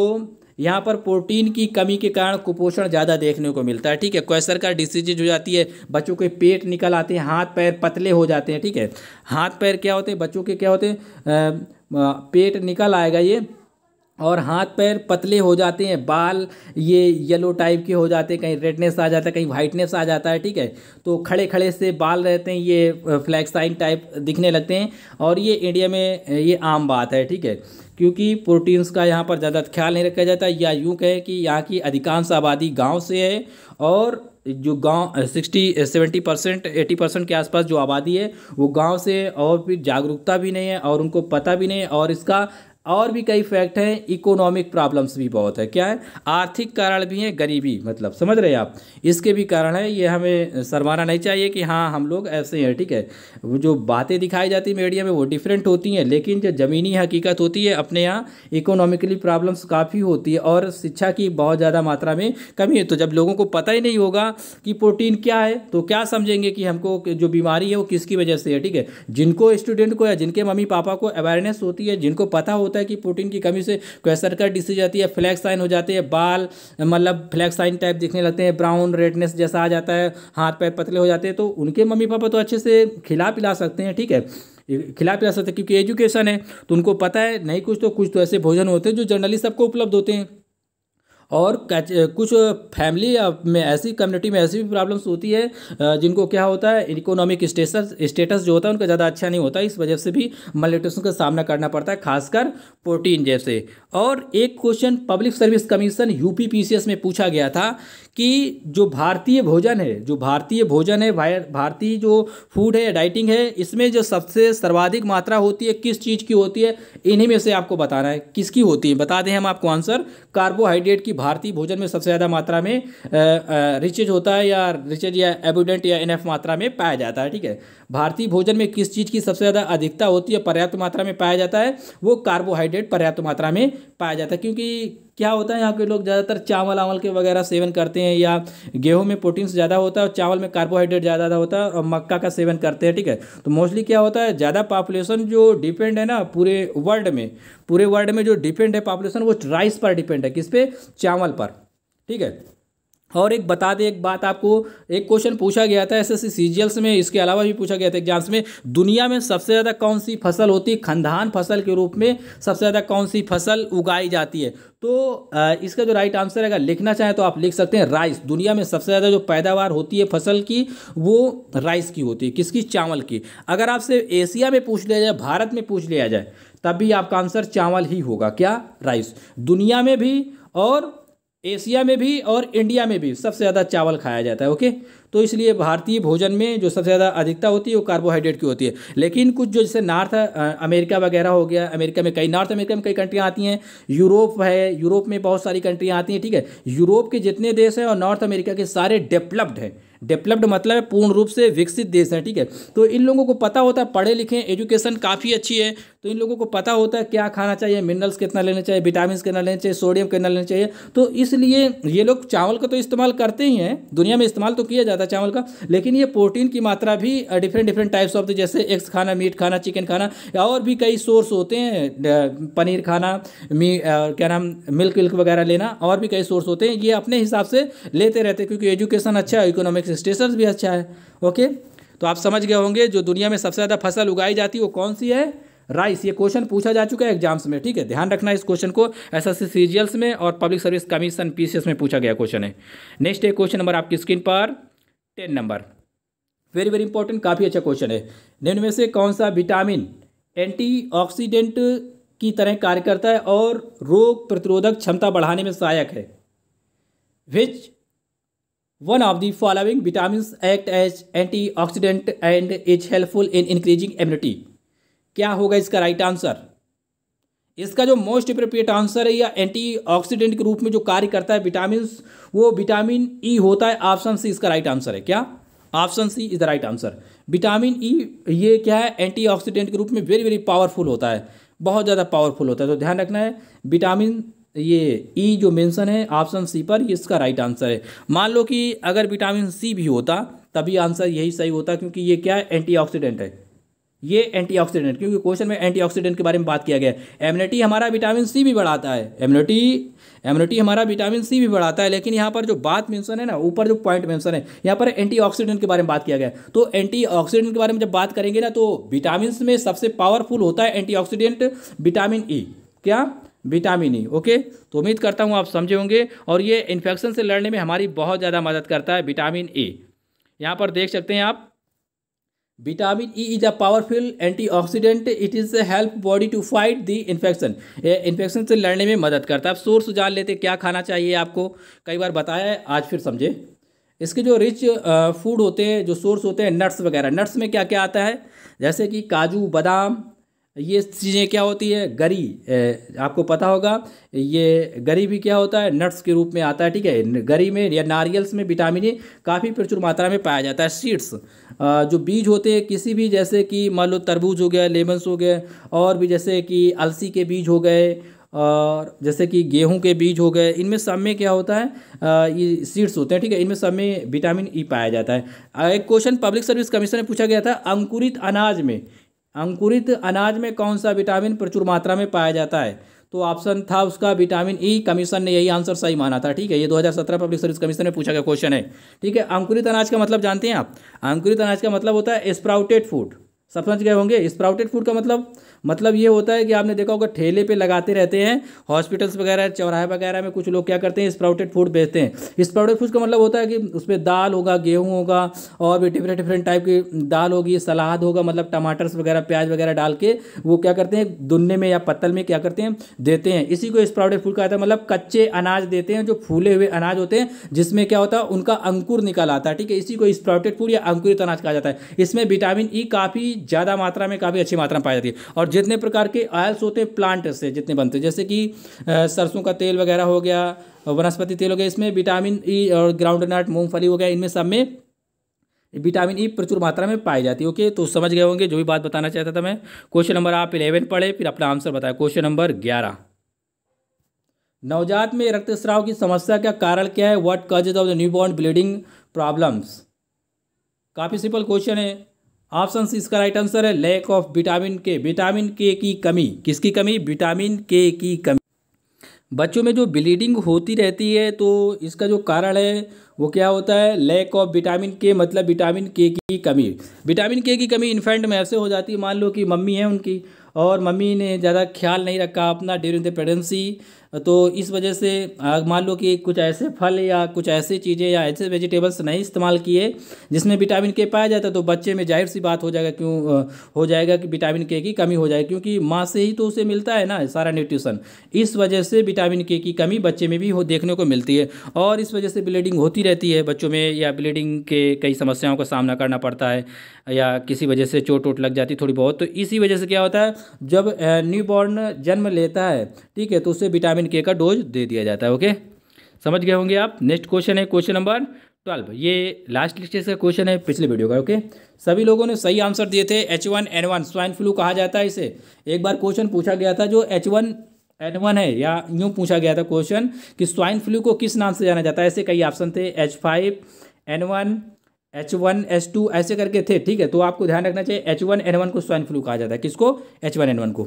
यहाँ पर प्रोटीन की कमी के कारण कुपोषण ज़्यादा देखने को मिलता है ठीक है कैसर का डिसीजेज हो जाती है बच्चों के पेट निकल आते हैं हाथ पैर पतले हो जाते हैं ठीक है हाथ पैर क्या होते हैं बच्चों के क्या होते हैं पेट निकल आएगा ये और हाथ पैर पतले हो जाते हैं बाल ये येलो टाइप के हो जाते हैं कहीं रेडनेस आ जाता है कहीं वाइटनेस आ जाता है ठीक है तो खड़े खड़े से बाल रहते हैं ये फ्लैक्साइन टाइप दिखने लगते हैं और ये इंडिया में ये आम बात है ठीक है क्योंकि प्रोटीन्स का यहाँ पर ज़्यादा ख्याल नहीं रखा जाता या यूँ कहें कि यहाँ की अधिकांश आबादी गाँव से है और जो गांव sixty seventy percent eighty percent के आसपास जो आबादी है वो गांव से और फिर जागरूकता भी नहीं है और उनको पता भी नहीं है और इसका और भी कई फैक्ट हैं इकोनॉमिक प्रॉब्लम्स भी बहुत है क्या है आर्थिक कारण भी हैं गरीबी मतलब समझ रहे हैं आप इसके भी कारण है ये हमें शर्माना नहीं चाहिए कि हाँ हम लोग ऐसे हैं ठीक है जो बातें दिखाई जाती मीडिया में वो डिफरेंट होती हैं लेकिन जो ज़मीनी हकीकत होती है अपने यहाँ इकोनॉमिकली प्रॉब्लम्स काफ़ी होती है और शिक्षा की बहुत ज़्यादा मात्रा में कमी है तो जब लोगों को पता ही नहीं होगा कि प्रोटीन क्या है तो क्या समझेंगे कि हमको जो बीमारी है वो किसकी वजह से है ठीक है जिनको स्टूडेंट को या जिनके मम्मी पापा को अवेयरनेस होती है जिनको पता होता है कि प्रोटीन की कमी से सरकर डिसीज जाती है फ्लैक साइन हो जाती है बाल मतलब फ्लैक साइन टाइप दिखने लगते हैं ब्राउन रेडनेस जैसा आ जाता है हाथ पैर पतले हो जाते हैं तो उनके मम्मी पापा तो अच्छे से खिला पिला सकते हैं ठीक है खिला पिला सकते हैं क्योंकि एजुकेशन है तो उनको पता है नहीं कुछ तो कुछ तो ऐसे भोजन होते हैं जो जनरली सबको उपलब्ध होते हैं और कुछ फैमिली में ऐसी कम्युनिटी में ऐसी भी प्रॉब्लम्स होती है जिनको क्या होता है इकोनॉमिक स्टेटस स्टेटस जो होता है उनका ज़्यादा अच्छा नहीं होता इस वजह से भी मल्टीटेशन का सामना करना पड़ता है खासकर प्रोटीन जैसे और एक question public service commission U में पूछा गया था कि जो भारतीय भोजन है जो भारतीय भोजन है भारतीय जो फूड है डाइटिंग है इसमें जो सबसे सर्वाधिक मात्रा होती है किस चीज़ की होती है इन्हीं में से आपको बताना है किसकी होती है बता दें हम आपको आंसर कार्बोहाइड्रेट की भारतीय भोजन में सबसे ज़्यादा मात्रा में रिचेज होता है या रिचेज या एबुडेंट या इनफ मात्रा में पाया जाता है ठीक है भारतीय भोजन में किस चीज़ की सबसे ज़्यादा अधिकता होती है पर्याप्त मात्रा में पाया जाता है वो कार्बोहाइड्रेट पर्याप्त मात्रा में पाया जाता है क्योंकि क्या होता है यहाँ के लोग ज़्यादातर चावल आवल के वगैरह सेवन करते हैं या गेहूँ में प्रोटीन्स ज़्यादा होता है और चावल में कार्बोहाइड्रेट ज़्यादा होता है और मक्का का सेवन करते हैं ठीक है तो मोस्टली क्या होता है ज़्यादा पॉपुलेशन जो डिपेंड है ना पूरे वर्ल्ड में पूरे वर्ल्ड में जो डिपेंड है पॉपुलेशन वो राइस पर डिपेंड है किस पे चावल पर ठीक है और एक बता दें एक बात आपको एक क्वेश्चन पूछा गया था एस एस सी में इसके अलावा भी पूछा गया था एग्जाम्स में दुनिया में सबसे ज़्यादा कौन सी फसल होती है खंधान फसल के रूप में सबसे ज़्यादा कौन सी फसल उगाई जाती है तो इसका जो राइट आंसर है अगर लिखना चाहें तो आप लिख सकते हैं राइस दुनिया में सबसे ज़्यादा जो पैदावार होती है फसल की वो राइस की होती है किसकी चावल की अगर आपसे एशिया में पूछ लिया जाए भारत में पूछ लिया जाए तब भी आपका आंसर चावल ही होगा क्या राइस दुनिया में भी और एशिया में भी और इंडिया में भी सबसे ज़्यादा चावल खाया जाता है ओके तो इसलिए भारतीय भोजन में जो सबसे ज़्यादा अधिकता होती है वो कार्बोहाइड्रेट की होती है लेकिन कुछ जो जैसे नॉर्थ अमेरिका वगैरह हो गया अमेरिका में कई नॉर्थ अमेरिका में कई कंट्रियाँ आती हैं यूरोप है यूरोप में बहुत सारी कंट्रियाँ आती हैं ठीक है यूरोप के जितने देश हैं और नॉर्थ अमेरिका के सारे डेवलप्ड हैं डेवलप्ड मतलब है पूर्ण रूप से विकसित देश है ठीक है तो इन लोगों को पता होता है पढ़े लिखे एजुकेशन काफ़ी अच्छी है तो इन लोगों को पता होता है क्या खाना चाहिए मिनरल्स कितना लेना चाहिए विटामिन कितना लेना चाहिए सोडियम कितना लेना चाहिए तो इसलिए ये लोग चावल का तो इस्तेमाल करते ही हैं दुनिया में इस्तेमाल तो किया जाता है चावल का लेकिन ये प्रोटीन की मात्रा भी डिफरेंट डिफरेंट टाइप्स ऑफ जैसे एग्स खाना मीट खाना चिकन खाना और भी कई सोर्स होते हैं पनीर खाना मी क्या नाम मिल्क विल्क वगैरह लेना और भी कई सोर्स होते हैं ये अपने हिसाब से लेते रहते क्योंकि एजुकेशन अच्छा है इकोनॉमिक्स टैक्स स्टेशन भी अच्छा है ओके तो आप समझ गए होंगे जो दुनिया में सबसे ज़्यादा फसल उगाई जाती है वो कौन सी है राइस ये क्वेश्चन पूछा जा चुका है एग्जाम्स में ठीक है ध्यान रखना इस क्वेश्चन को एस एस सीजीएल्स में और पब्लिक सर्विस कमीशन पी में पूछा गया क्वेश्चन है नेक्स्ट एक क्वेश्चन नंबर आपकी स्क्रीन पर ten number very very important काफ़ी अच्छा क्वेश्चन है निम्न में से कौन सा विटामिन एंटीऑक्सीडेंट की तरह कार्य करता है और रोग प्रतिरोधक क्षमता बढ़ाने में सहायक है which one of the following vitamin act as antioxidant and is helpful in increasing immunity क्या होगा इसका राइट आंसर इसका जो मोस्ट अप्रोप्रिएट आंसर है या एंटीऑक्सीडेंट के रूप में जो कार्य करता है विटामिन वो विटामिन ई e होता है ऑप्शन सी इसका राइट आंसर है क्या option C is the right answer vitamin E ये क्या है एंटीऑक्सीडेंट के रूप में वेरी वेरी पावरफुल होता है बहुत ज़्यादा पावरफुल होता है तो ध्यान रखना है विटामिन तो ये ई e जो मेंशन है ऑप्शन सी पर ये इसका राइट आंसर है मान लो कि अगर विटामिन सी भी होता तभी आंसर यही सही होता क्योंकि ये क्या है एंटीऑक्सीडेंट है ये एंटीऑक्सीडेंट क्योंकि क्वेश्चन में एंटीऑक्सीडेंट के बारे में बात किया गया है एम्यूनिटी हमारा विटामिन सी भी बढ़ाता है एम्यूनिटी एम्यूनिटी हमारा विटामिन सी भी बढ़ाता है लेकिन यहाँ पर जो बात मेंशन है ना ऊपर जो पॉइंट मेंशन है यहाँ पर एंटीऑक्सीडेंट के बारे में बात किया गया तो एंटीऑक्सीडेंट के बारे में जब बात करेंगे ना तो विटामिन में सबसे पावरफुल होता है एंटीऑक्सीडेंट विटामिन ई क्या विटामिन ई e, ओके तो उम्मीद करता हूँ आप समझे होंगे और ये इन्फेक्शन से लड़ने में हमारी बहुत ज़्यादा मदद करता है विटामिन ए e। यहाँ पर देख सकते हैं आप vitamin E is a powerful antioxidant it is help body to fight the infection infection से लड़ने में मदद करता है आप सोर्स जान लेते क्या खाना चाहिए आपको कई बार बताया है आज फिर समझे इसके जो रिच फूड होते हैं जो सोर्स होते हैं नट्स वगैरह नट्स में क्या क्या आता है जैसे कि काजू बादाम ये चीज़ें क्या होती है गरी आपको पता होगा ये गरी भी क्या होता है नट्स के रूप में आता है ठीक है गरी में या नारियल्स में विटामिन ए काफ़ी प्रचुर मात्रा में पाया जाता है सीड्स जो बीज होते हैं किसी भी जैसे कि मान लो तरबूज हो गया लेमन्स हो गए और भी जैसे कि अलसी के बीज हो गए और जैसे कि गेहूं के बीज हो गए इनमें सब में क्या होता है ये सीड्स होते हैं ठीक है इनमें सब में विटामिन ई पाया जाता है एक क्वेश्चन पब्लिक सर्विस कमीशन में पूछा गया था अंकुरित अनाज में अंकुरित अनाज में कौन सा विटामिन प्रचुर मात्रा में पाया जाता है तो ऑप्शन था उसका विटामिन ई e, कमीशन ने यही आंसर सही माना था ठीक है ये 2017 पब्लिक सर्विस कमीशन में पूछा गया क्वेश्चन है ठीक है अंकुरित अनाज का मतलब जानते हैं आप अंकुरित अनाज का मतलब होता है स्प्राउटेड फूड सब समझ गए होंगे स्प्राउटेड फूड का मतलब मतलब ये होता है कि आपने देखा होगा ठेले पे लगाते रहते हैं हॉस्पिटल्स वगैरह चौराहे वगैरह में कुछ लोग क्या करते हैं स्प्राउटेड फूड बेचते हैं स्प्राउटेड फूड का मतलब होता है कि उसमें दाल होगा गेहूँ होगा और भी डिफरेंट डिफरेंट टाइप की दाल होगी सलाद होगा मतलब टमाटर्स वगैरह प्याज वगैरह डाल के वो क्या करते हैं दुनने में या पत्तल में क्या करते हैं देते हैं इसी को स्प्राउटेड फूड कहता है मतलब कच्चे अनाज देते हैं जो फूले हुए अनाज होते हैं जिसमें क्या होता है उनका अंकुर निकल आता है ठीक है इसी को स्प्राउटेड फूड या अंकुरित अनाज कहा जाता है इसमें विटामिन ई काफ़ी ज़्यादा मात्रा में काफ़ी अच्छी मात्रा में पाई जाती है और जितने प्रकार के ऑयल्स होते हैं प्लांट से जितने बनते हैं जैसे कि सरसों का तेल वगैरह हो गया वनस्पति तेल हो गया इसमें विटामिन ई और ग्राउंडनट मूंगफली हो गया इनमें सब में विटामिन ई प्रचुर मात्रा में पाई जाती है ओके तो समझ गए होंगे जो भी बात बताना चाहता था मैं क्वेश्चन नंबर आप इलेवन पढ़े फिर अपना आंसर बताया क्वेश्चन नंबर ग्यारह नवजात में रक्तस्राव की समस्या का कारण क्या है what causes of the new born bleeding problems काफ़ी सिंपल क्वेश्चन है ऑप्शन सी इसका राइट आंसर है lack of vitamin K vitamin K की कमी किसकी कमी विटामिन के की कमी बच्चों में जो ब्लीडिंग होती रहती है तो इसका जो कारण है वो क्या होता है लैक ऑफ विटामिन के मतलब विटामिन के की कमी विटामिन के की कमी इन्फेंट में ऐसे हो जाती है मान लो कि मम्मी है उनकी और मम्मी ने ज़्यादा ख्याल नहीं रखा अपना ड्यूरिंग द प्रेगनेंसी तो इस वजह से मान लो कि कुछ ऐसे फल या कुछ ऐसी चीज़ें या ऐसे वेजिटेबल्स नहीं इस्तेमाल किए जिसमें विटामिन के पाया जाता तो बच्चे में जाहिर सी बात हो जाएगा क्यों हो जाएगा कि विटामिन के की कमी हो जाएगी क्योंकि माँ से ही तो उसे मिलता है ना सारा न्यूट्रिशन इस वजह से विटामिन के की कमी बच्चे में भी हो देखने को मिलती है और इस वजह से ब्लीडिंग होती रहती है बच्चों में या ब्लीडिंग के कई समस्याओं का सामना करना पड़ता है या किसी वजह से चोट वोट लग जाती थोड़ी बहुत तो इसी वजह से क्या होता है जब न्यूबॉर्न जन्म लेता है ठीक है तो उसे विटामिन विटामिन के का डोज दे दिया जाता है ओके समझ गए होंगे आप नेक्स्ट क्वेश्चन है क्वेश्चन नंबर ट्वेल्व ये लास्ट लिस्टेज का क्वेश्चन है पिछले वीडियो का ओके सभी लोगों ने सही आंसर दिए थे H one N one swine flu कहा जाता है इसे एक बार क्वेश्चन पूछा गया था जो एच वन एन वन है या यूँ पूछा गया था क्वेश्चन कि स्वाइन फ्लू को किस नाम से जाना जाता है ऐसे कई ऑप्शन थे H five N one H one H two ऐसे करके थे ठीक है तो आपको ध्यान रखना चाहिए एच वन एन वन को स्वाइन फ्लू कहा जाता है किसको एच वन एन वन को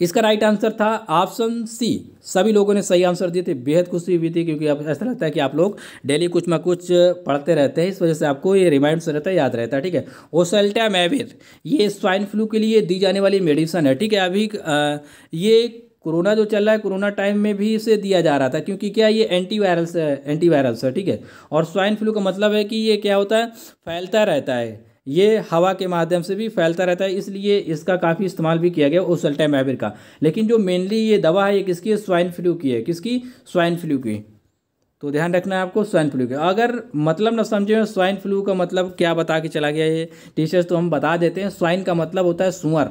इसका राइट आंसर था ऑप्शन सी सभी लोगों ने सही आंसर दिए थे बेहद खुशी हुई थी क्योंकि अब ऐसा लगता है कि आप लोग डेली कुछ ना कुछ पढ़ते रहते हैं इस वजह से आपको ये रिमाइंड से रहता है याद रहता है ठीक है ओसल्टा मैविर ये स्वाइन फ्लू के लिए दी जाने वाली मेडिसन है ठीक है अभी ये कोरोना जो चल रहा है कोरोना टाइम में भी इसे दिया जा रहा था क्योंकि क्या ये एंटीवायरल्स है एंटीवायरल्स है ठीक है और स्वाइन फ्लू का मतलब है कि ये क्या होता है फैलता रहता है ये हवा के माध्यम से भी फैलता रहता है इसलिए इसका काफ़ी इस्तेमाल भी किया गया ओसल्टाइम एबिर का लेकिन जो मेनली ये दवा है ये किसकी है स्वाइन फ्लू की है किसकी स्वाइन फ्लू की तो ध्यान रखना है आपको स्वाइन फ्लू का अगर मतलब ना समझे स्वाइन फ्लू का मतलब क्या बता के चला गया ये टीचर्स तो हम बता देते हैं स्वाइन का मतलब होता है सुअर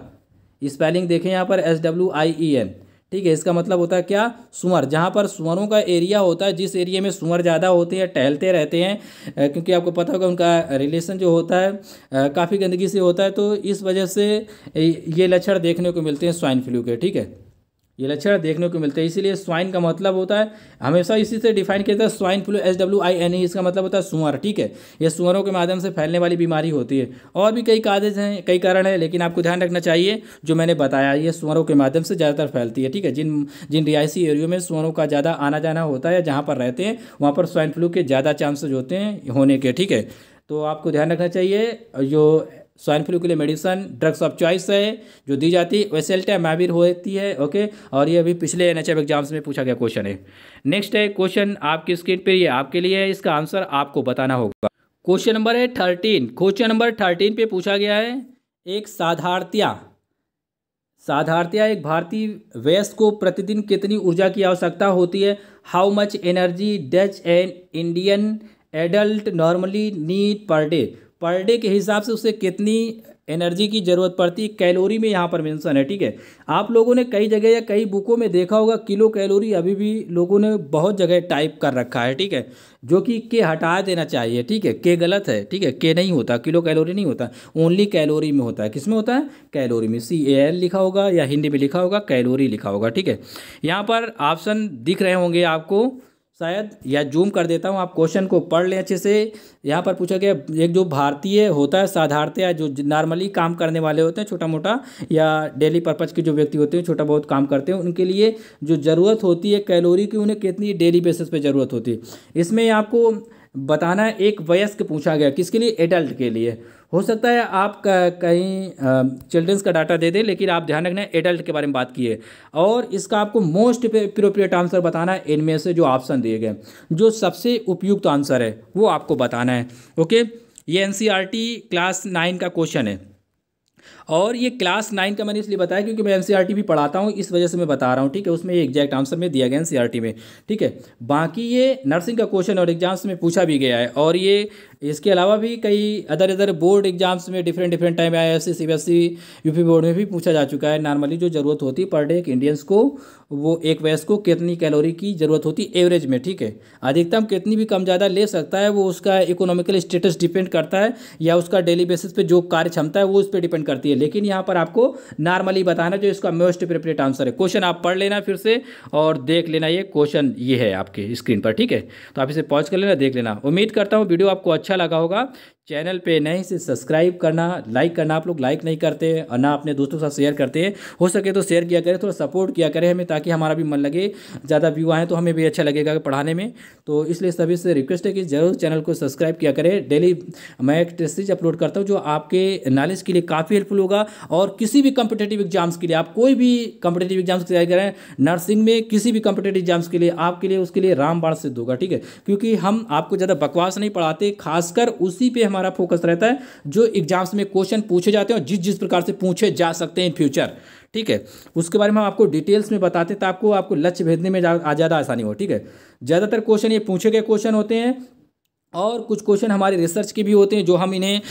स्पेलिंग देखें यहाँ पर S W I E N ठीक है इसका मतलब होता है क्या सुअर जहाँ पर सुअरों का एरिया होता है जिस एरिया में सुअर ज़्यादा होते हैं टहलते रहते हैं क्योंकि आपको पता होगा उनका रिलेशन जो होता है काफ़ी गंदगी से होता है तो इस वजह से ये लक्षण देखने को मिलते हैं स्वाइन फ्लू के ठीक है ये लक्षण देखने को मिलते हैं इसीलिए स्वाइन का मतलब होता है हमेशा इसी से डिफाइन किया जाता है swine flu S W I N E इसका मतलब होता है सुअर ठीक है ये सुअरों के माध्यम से फैलने वाली बीमारी होती है और भी कई काजेज हैं कई कारण हैं लेकिन आपको ध्यान रखना चाहिए जो मैंने बताया ये सुअरों के माध्यम से ज़्यादातर फैलती है ठीक है जिन जिन रिहायशी एरियो में सुअरों का ज़्यादा आना जाना होता है जहाँ पर रहते हैं वहाँ पर स्वाइन फ्लू के ज़्यादा चांसेज होते हैं होने के ठीक है तो आपको ध्यान रखना चाहिए जो स्वाइन फ्लू के लिए मेडिसन ड्रग्स ऑफ चॉइस है जो दी जाती है वैसे माविर होती है ओके और ये अभी पिछले एन एच एग्जाम्स में पूछा गया क्वेश्चन है नेक्स्ट है क्वेश्चन आपकी स्क्रीन पर ये आपके लिए है इसका आंसर आपको बताना होगा क्वेश्चन नंबर है थर्टीन क्वेश्चन नंबर थर्टीन पे पूछा गया है एक साधारतिया साधारतिया एक भारतीय वयस्क को प्रतिदिन कितनी ऊर्जा की आवश्यकता होती है how much energy does and Indian adult normally need per day per day के हिसाब से उसे कितनी एनर्जी की ज़रूरत पड़ती है कैलोरी में यहाँ पर मेंशन है ठीक है आप लोगों ने कई जगह या कई बुकों में देखा होगा किलो कैलोरी अभी भी लोगों ने बहुत जगह टाइप कर रखा है ठीक है जो कि के हटा देना चाहिए ठीक है के गलत है ठीक है के नहीं होता किलो कैलोरी नहीं होता ओनली कैलोरी में होता है किस में होता है कैलोरी में सी ए एल लिखा होगा या हिंदी में लिखा होगा कैलोरी लिखा होगा ठीक है यहाँ पर ऑप्शन दिख रहे होंगे आपको शायद या जूम कर देता हूँ आप क्वेश्चन को पढ़ लें अच्छे से यहाँ पर पूछा गया एक जो भारतीय होता है साधारणतया जो नॉर्मली काम करने वाले होते हैं छोटा मोटा या डेली पर्पज़ के जो व्यक्ति होते हैं छोटा बहुत काम करते हैं उनके लिए जो ज़रूरत होती है कैलोरी की उन्हें कितनी डेली बेसिस पर ज़रूरत होती है इसमें आपको बताना है एक वयस्क पूछा गया किसके लिए एडल्ट के लिए हो सकता है आप कहीं चिल्ड्रंस का डाटा दे दें लेकिन आप ध्यान रखना एडल्ट के बारे में बात किए और इसका आपको मोस्ट अप्रोप्रिएट आंसर बताना है इनमें से जो ऑप्शन दिए गए जो सबसे उपयुक्त आंसर है वो आपको बताना है ओके ये एन क्लास नाइन का क्वेश्चन है और ये क्लास नाइन का मैंने इसलिए बताया क्योंकि मैं एन e भी पढ़ाता हूँ इस वजह से मैं बता रहा हूँ ठीक है उसमें एग्जैक्ट आंसर में दिया गया एन e में ठीक है बाकी ये नर्सिंग का क्वेश्चन और एग्जाम्स में पूछा भी गया है और ये इसके अलावा भी कई अदर अदर बोर्ड एग्जाम्स में different different time I S C B S U P board में भी पूछा जा चुका है नॉर्मली जो ज़रूरत होती है पर डे एक इंडियंस को वो एक वैस को कितनी कैलोरी की ज़रूरत होती है एवरेज में ठीक है अधिकतम कितनी भी कम ज़्यादा ले सकता है वो उसका इकोनॉमिकल स्टेटस डिपेंड करता है या उसका डेली बेसिस पे जो कार्य क्षमता है वो उस पर डिपेंड करती है लेकिन यहाँ पर आपको नॉर्मली बताना जो इसका मोस्ट प्रिपरेट आंसर है क्वेश्चन आप पढ़ लेना फिर से और देख लेना ये क्वेश्चन ये है आपके स्क्रीन पर ठीक है तो आप इसे पॉज कर लेना देख लेना उम्मीद करता हूँ वीडियो आपको अच्छा लगा होगा चैनल पे नए से सब्सक्राइब करना लाइक करना आप लोग लाइक नहीं करते और ना अपने दोस्तों के साथ शेयर करते हैं हो सके तो शेयर किया करें थोड़ा सपोर्ट किया करें हमें ताकि हमारा भी मन लगे ज़्यादा व्यू आए तो हमें भी अच्छा लगेगा पढ़ाने में तो इसलिए सभी से रिक्वेस्ट है कि ज़रूर चैनल को सब्सक्राइब किया करें डेली मैं एक टेस्टीज अपलोड करता हूँ जो आपके नॉलेज के लिए काफ़ी हेल्पफुल होगा और किसी भी कम्पिटेटिव एग्जाम्स के लिए आप कोई भी कम्पिटेटिव एग्जाम्स की तैयारी करें नर्सिंग में किसी भी कम्पिटेटिव एग्जाम्स के लिए आपके लिए उसके लिए रामबाण सिद्ध होगा ठीक है क्योंकि हम आपको ज़्यादा बकवास नहीं पढ़ाते खासकर उसी पर हम हमारा फोकस रहता है जो एग्जाम्स में क्वेश्चन पूछे जाते हैं और जिस जिस प्रकार से पूछे जा सकते हैं फ्यूचर ठीक है उसके बारे में हम आपको डिटेल्स में बताते हैं तो आपको आपको लक्ष्य भेजने में ज़्यादा आसानी हो ठीक है ज़्यादातर क्वेश्चन ये पूछे गए क्वेश्चन होते हैं और कुछ क्वेश्चन हमारे रिसर्च के भी होते हैं जो हम इन्हें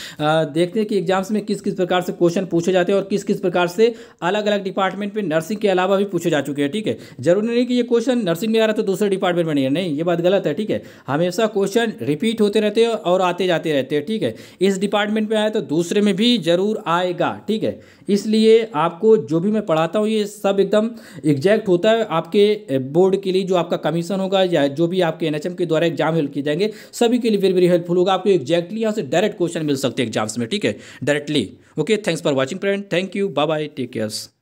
देखते हैं कि एग्जाम्स में किस किस प्रकार से क्वेश्चन पूछे जाते हैं और किस किस प्रकार से अलग अलग डिपार्टमेंट में नर्सिंग के अलावा भी पूछे जा चुके हैं ठीक है जरूरी नहीं कि ये क्वेश्चन नर्सिंग में आ रहा था तो दूसरे डिपार्टमेंट में नहीं है नहीं ये बात गलत है ठीक है हमेशा क्वेश्चन रिपीट होते रहते हैं और आते जाते रहते हैं ठीक है इस डिपार्टमेंट में आया तो दूसरे में भी जरूर आएगा ठीक है इसलिए आपको जो भी मैं पढ़ाता हूँ ये सब एकदम एग्जैक्ट होता है आपके बोर्ड के लिए जो आपका कमीशन होगा या जो भी आपके एन के द्वारा एग्जाम हेल्प किए जाएंगे सभी के लिए वेरी वेरी हेल्पफुल होगा आपको एग्जैक्टली यहाँ से डायरेक्ट क्वेश्चन मिल सकते हैं एग्जाम्स में ठीक है directly okay thanks for watching friend thank you bye bye take cares